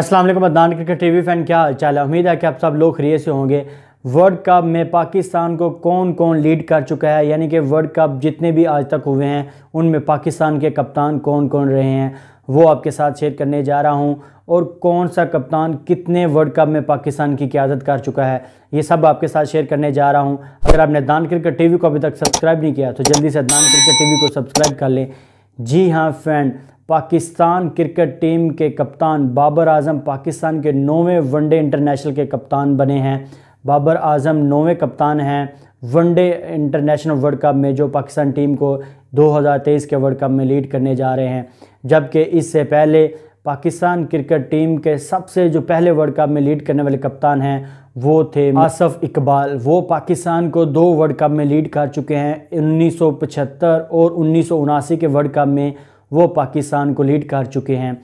असलम वालेकुम cricket T V fan क्या चाल है उम्मीद है कि आप सब लोग खरीय से होंगे वर्ल्ड कप में पाकिस्तान को कौन कौन लीड कर चुका है यानी कि वर्ल्ड कप जितने भी आज तक हुए हैं उनमें पाकिस्तान के कप्तान कौन कौन रहे हैं वो आपके साथ शेयर करने जा रहा हूं और कौन सा कप्तान कितने वर्ल्ड कप में पाकिस्तान की क्यादत कर चुका है ये सब आपके साथ शेयर करने जा रहा हूँ अगर आपने दान क्रिकेट टी को अभी तक सब्सक्राइब नहीं किया तो जल्दी से दान क्रिकेट टी को सब्सक्राइब कर लें जी हाँ फ्रेंड पाकिस्तान क्रिकेट टीम के कप्तान बाबर आजम पाकिस्तान के नौवें वनडे इंटरनेशनल के कप्तान बने हैं बाबर आजम नौवें कप्तान हैं वनडे इंटरनेशनल वर्ल्ड कप में जो पाकिस्तान टीम को 2023 के वर्ल्ड कप में लीड करने जा रहे हैं जबकि इससे पहले पाकिस्तान क्रिकेट टीम के सबसे जो पहले वर्ल्ड कप में लीड करने वाले कप्तान हैं वो थे आसफ़ इकबाल वो पाकिस्तान को दो वर्ल्ड कप में लीड कर चुके हैं 1975 और उन्नीस के वर्ल्ड कप में वो पाकिस्तान को लीड कर चुके हैं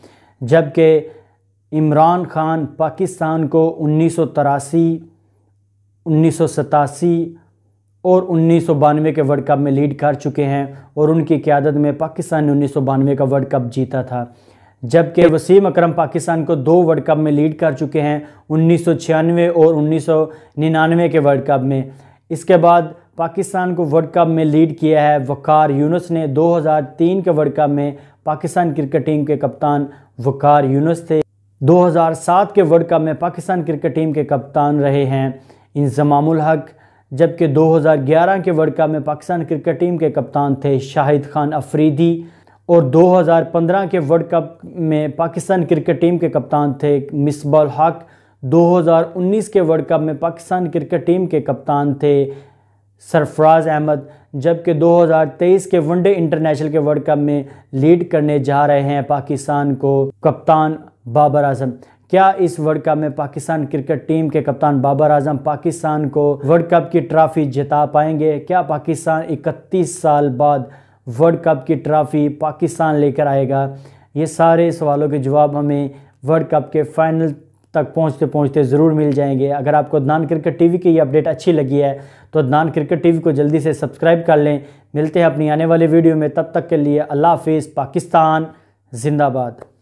जबकि इमरान खान पाकिस्तान को उन्नीस सौ उन्नीस सौ सतासी और उन्नीस के वर्ल्ड कप में लीड कर चुके हैं और उनकी क्यादत में पाकिस्तान ने उन्नीस का वर्ल्ड कप जीता था जबकि वसीम अकरम पाकिस्तान को दो वर्ल्ड कप में लीड कर चुके हैं उन्नीस और उन्नीस के वर्ल्ड कप में इसके बाद पाकिस्तान को वर्ल्ड कप में लीड किया है वक़ार यूनुस ने 2003 के वर्ल्ड कप में पाकिस्तान क्रिकेट टीम के कप्तान वक़ार यूनुस थे 2007 के वर्ल्ड कप में पाकिस्तान क्रिकेट टीम के कप्तान रहे हैं इंजमामुल हक जबकि 2011 के वर्ल्ड कप में पाकिस्तान क्रिकेट टीम के कप्तान थे शाहिद खान अफरीदी और 2015 के वर्ल्ड कप में पाकिस्तान क्रिकेट टीम के कप्तान थे मिसबल हक 2019 के वर्ल्ड कप में पाकिस्तान क्रिकेट टीम के कप्तान थे सरफराज अहमद जबकि 2023 के वनडे इंटरनेशनल के वर्ल्ड कप में लीड करने जा रहे हैं पाकिस्तान को कप्तान बाबर आजम क्या इस वर्ल्ड कप में पाकिस्तान क्रिकेट टीम के कप्तान बाबर आजम पाकिस्तान को वर्ल्ड कप की ट्रॉफी जिता पाएंगे क्या पाकिस्तान 31 साल बाद वर्ल्ड कप की ट्रॉफी पाकिस्तान लेकर आएगा ये सारे सवालों के जवाब हमें वर्ल्ड कप के फाइनल तक पहुंचते पहुंचते ज़रूर मिल जाएंगे अगर आपको दान क्रिकेट टीवी की ये अपडेट अच्छी लगी है तो दान क्रिकेट टीवी को जल्दी से सब्सक्राइब कर लें मिलते हैं अपनी आने वाली वीडियो में तब तक के लिए अल्लाह हाफिज़ पाकिस्तान जिंदाबाद